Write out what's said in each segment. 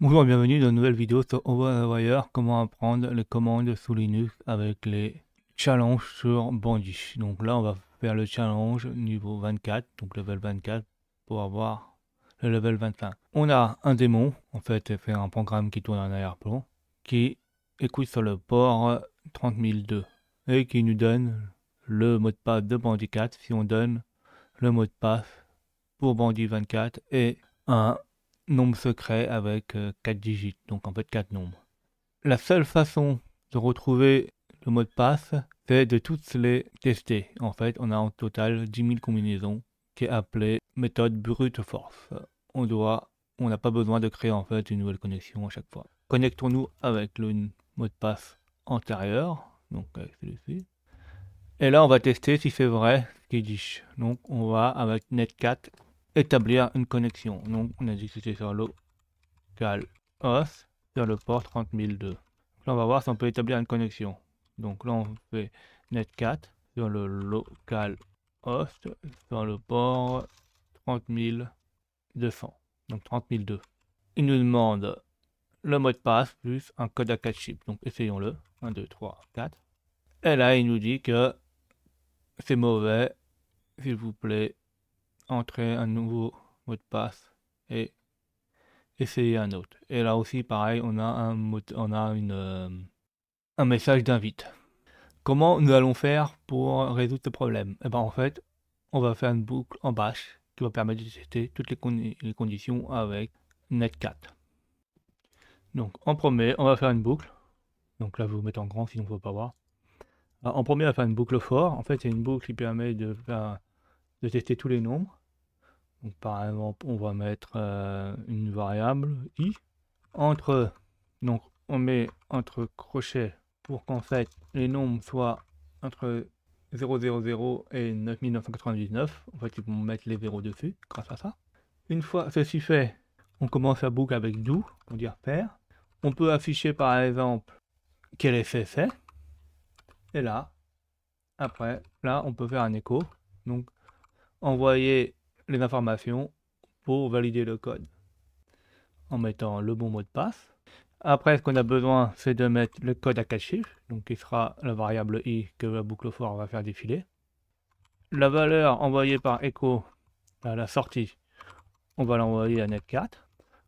Bonjour et bienvenue dans une nouvelle vidéo sur Overwire, comment apprendre les commandes sous Linux avec les challenges sur Bandit. Donc là on va faire le challenge niveau 24, donc level 24, pour avoir le level 25. On a un démon, en fait c'est un programme qui tourne en arrière-plan, qui écoute sur le port 30002 et qui nous donne le mot de passe de Bandit 4 si on donne le mot de passe pour Bandit 24 et un nombre secret avec 4 euh, digits, donc en fait 4 nombres. La seule façon de retrouver le mot de passe, c'est de toutes les tester. En fait, on a en total 10 000 combinaisons qui est appelée méthode brute force. On doit, on n'a pas besoin de créer en fait une nouvelle connexion à chaque fois. Connectons-nous avec le mot de passe antérieur, donc avec euh, celui-ci. Et là, on va tester si c'est vrai ce qu'il dit. Donc, on va avec netcat établir une connexion. Donc on a dit que c'était sur localhost sur le port 30002. là on va voir si on peut établir une connexion. Donc là on fait netcat sur le local host sur le port 30200. Donc 30002. Il nous demande le mot de passe plus un code à 4 chips. Donc essayons-le. 1, 2, 3, 4. Et là il nous dit que c'est mauvais. S'il vous plaît, entrer un nouveau mot de passe et essayer un autre. Et là aussi, pareil, on a un, mot, on a une, euh, un message d'invite. Comment nous allons faire pour résoudre ce problème eh ben, en fait, on va faire une boucle en bash qui va permettre de tester toutes les, conditions avec Netcat. Donc en premier, on va faire une boucle. Donc là, je vais vous mettre en grand, sinon on ne peut pas voir. en premier, on va faire une boucle fort. En fait, c'est une boucle qui permet de faire de tester tous les nombres. par exemple, on va mettre euh, une variable i entre donc on met entre crochets pour qu'en fait les nombres soient entre 000 et 9999. En fait, ils vont mettre les zéros dessus grâce à ça. Une fois ceci fait, on commence à boucle avec do on dire pair. On peut afficher par exemple quel effet fait Et là, après, là, on peut faire un écho. Donc, envoyer les informations pour valider le code en mettant le bon mot de passe. Après, ce qu'on a besoin, c'est de mettre le code à 4 chiffres, donc qui sera la variable i que la boucle for va faire défiler. La valeur envoyée par echo à la sortie, on va l'envoyer à net4.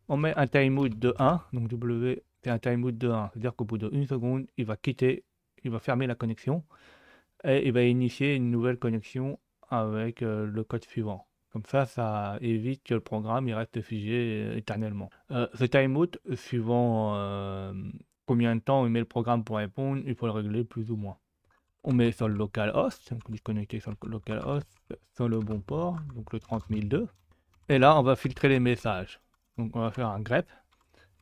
On met un timeout de 1, donc w c'est un timeout de 1, c'est-à-dire qu'au bout d'une seconde, il va quitter, il va fermer la connexion et il va initier une nouvelle connexion avec euh, le code suivant. Comme ça, ça évite que le programme il reste figé euh, éternellement. Euh, ce timeout, suivant combien de temps il met le programme pour répondre, il faut le régler plus ou moins. On met sur le donc host, est connecté sur le localhost sur le bon port, donc le 30002. Et là, on va filtrer les messages. Donc on va faire un grep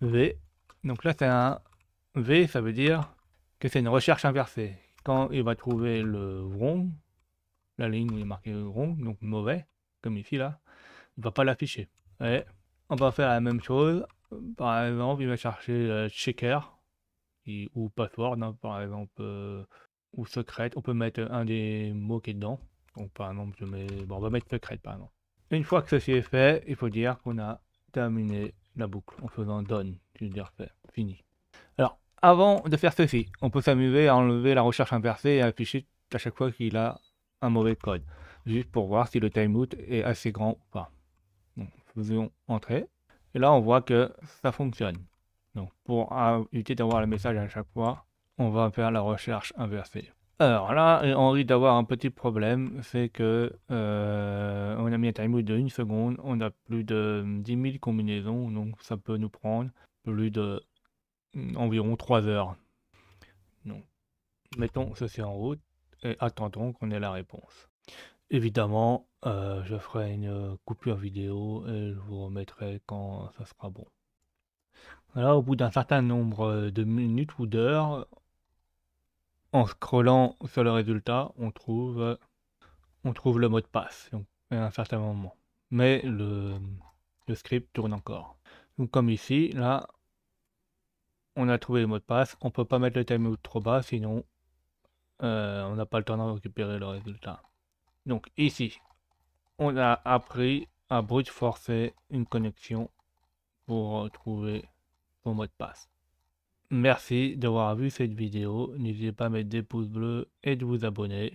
V. Donc là, c'est un V, ça veut dire que c'est une recherche inversée. Quand il va trouver le wrong, la ligne où il est marqué rond, donc mauvais, comme ici là, il va pas l'afficher. On va faire la même chose. Par exemple, il va chercher euh, checker ou password, hein, par exemple, euh, ou secrète. On peut mettre un des mots qui est dedans. Donc par exemple, je mets, on va mettre secrète. par exemple. Une fois que ceci est fait, il faut dire qu'on a terminé la boucle en faisant done, je veux dire fait, fini. Alors, avant de faire ceci, on peut s'amuser à enlever la recherche inversée et afficher à chaque fois qu'il a un mauvais code, juste pour voir si le timeout est assez grand ou pas. Donc, faisons entrer. Et là, on voit que ça fonctionne. Donc, pour éviter d'avoir le message à chaque fois, on va faire la recherche inversée. Alors là, on risque d'avoir un petit problème, c'est que euh, on a mis un timeout de une seconde, on a plus de 10 000 combinaisons, donc ça peut nous prendre plus de environ 3 heures. Donc, mettons ceci en route et attendons qu'on ait la réponse. Évidemment, euh, je ferai une coupure vidéo et je vous remettrai quand ça sera bon. Voilà, au bout d'un certain nombre de minutes ou d'heures, en scrollant sur le résultat, on trouve, on trouve le mot de passe donc, à un certain moment. Mais le, le script tourne encore. Donc comme ici, là, on a trouvé le mot de passe. On peut pas mettre le timeout trop bas, sinon euh, on n'a pas le temps de récupérer le résultat. Donc ici, on a appris à brute forcer une connexion pour trouver son mot de passe. Merci d'avoir vu cette vidéo, n'hésitez pas à mettre des pouces bleus et de vous abonner.